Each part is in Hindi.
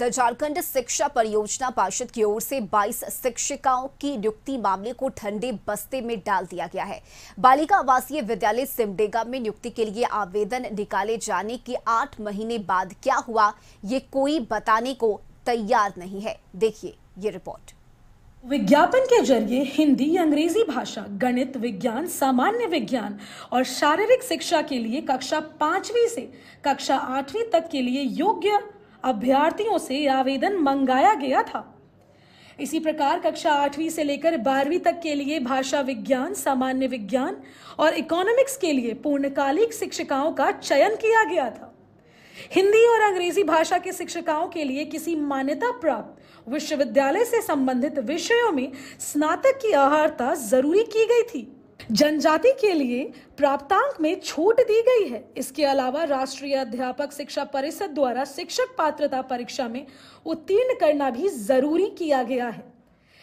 द तो झारखंड शिक्षा परियोजना पार्षद की ओर से 22 शिक्षिकाओं की नियुक्ति मामले को ठंडे बस्ते में डाल दिया गया है बालिका आवासीय विद्यालय सिमडेगा में नियुक्ति के लिए आवेदन निकाले जाने के आठ महीने बाद क्या हुआ ये कोई बताने को तैयार नहीं है देखिए ये रिपोर्ट विज्ञापन के जरिए हिंदी अंग्रेजी भाषा गणित विज्ञान सामान्य विज्ञान और शारीरिक शिक्षा के लिए कक्षा पांचवी से कक्षा आठवीं तक के लिए योग्य अभ्यर्थियों से आवेदन मंगाया गया था इसी प्रकार कक्षा आठवीं से लेकर बारहवीं तक के लिए भाषा विज्ञान सामान्य विज्ञान और इकोनॉमिक्स के लिए पूर्णकालिक शिक्षिकाओं का चयन किया गया था हिंदी और अंग्रेजी भाषा के शिक्षिकाओं के लिए किसी मान्यता प्राप्त विश्वविद्यालय से संबंधित विषयों में स्नातक की आहारता जरूरी की गई थी जनजाति के लिए प्राप्तांक में छूट दी गई है इसके अलावा राष्ट्रीय अध्यापक शिक्षा परिषद द्वारा शिक्षक पात्रता परीक्षा में उत्तीर्ण करना भी जरूरी किया गया है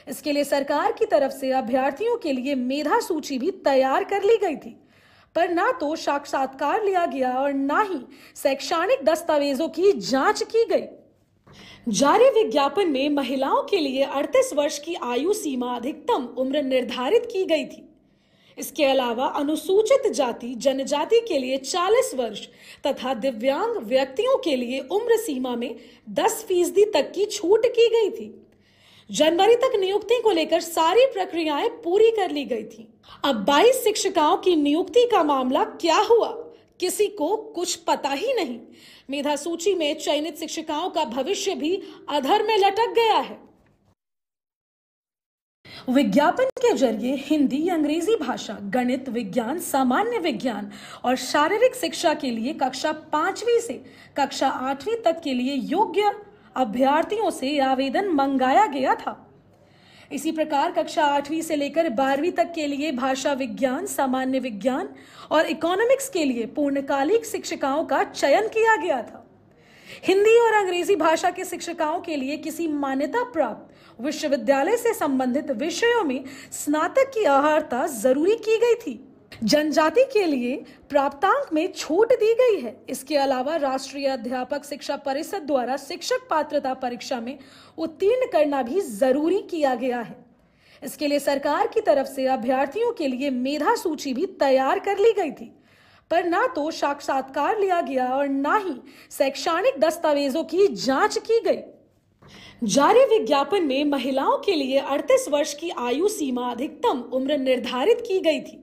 इसके लिए सरकार की तरफ से अभ्यर्थियों के लिए मेधा सूची भी तैयार कर ली गई थी पर ना तो साक्षात्कार लिया गया और ना ही शैक्षणिक दस्तावेजों की जांच की गई जारी विज्ञापन में महिलाओं के लिए 38 वर्ष की आयु सीमा अधिकतम उम्र निर्धारित की गई थी इसके अलावा अनुसूचित जाति जनजाति के लिए 40 वर्ष तथा दिव्यांग व्यक्तियों के लिए उम्र सीमा में 10 फीसदी तक की छूट की गई थी जनवरी तक नियुक्ति को लेकर सारी प्रक्रियाएं पूरी कर ली गई थी अब 22 शिक्षिकाओं की नियुक्ति का मामला क्या हुआ किसी को कुछ पता ही नहीं मेधा सूची में चयनित शिक्षिकाओं का भविष्य भी अधर में लटक गया है विज्ञापन के जरिए हिंदी अंग्रेजी भाषा गणित विज्ञान सामान्य विज्ञान और शारीरिक शिक्षा के लिए कक्षा पांचवी से कक्षा आठवीं तक के लिए योग्य अभ्यर्थियों से आवेदन मंगाया गया था इसी प्रकार कक्षा आठवीं से लेकर बारहवीं तक के लिए भाषा विज्ञान सामान्य विज्ञान और इकोनॉमिक्स के लिए पूर्णकालिक शिक्षिकाओं का चयन किया गया था हिंदी और अंग्रेजी भाषा के शिक्षिकाओं के लिए किसी मान्यता प्राप्त विश्वविद्यालय से संबंधित विषयों में स्नातक की अहर्ता जरूरी की गई थी जनजाति के लिए प्राप्तांक में छूट दी गई है इसके अलावा राष्ट्रीय अध्यापक शिक्षा परिषद द्वारा शिक्षक पात्रता परीक्षा में उत्तीर्ण करना भी जरूरी किया गया है इसके लिए सरकार की तरफ से अभ्यर्थियों के लिए मेधा सूची भी तैयार कर ली गई थी पर ना तो साक्षात्कार लिया गया और ना ही शैक्षणिक दस्तावेजों की जांच की गई जारी विज्ञापन में महिलाओं के लिए अड़तीस वर्ष की आयु सीमा अधिकतम उम्र निर्धारित की गई थी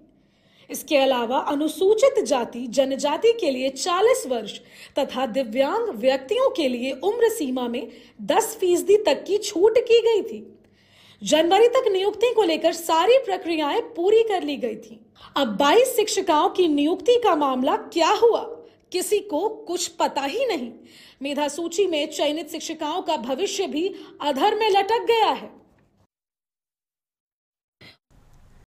इसके अलावा अनुसूचित जाति जनजाति के लिए 40 वर्ष तथा दिव्यांग व्यक्तियों के लिए उम्र सीमा में 10 फीसदी तक की छूट की गई थी जनवरी तक नियुक्ति को लेकर सारी प्रक्रियाएं पूरी कर ली गई थी अब 22 शिक्षिकाओं की नियुक्ति का मामला क्या हुआ किसी को कुछ पता ही नहीं मेधा सूची में चयनित शिक्षिकाओं का भविष्य भी अधर में लटक गया है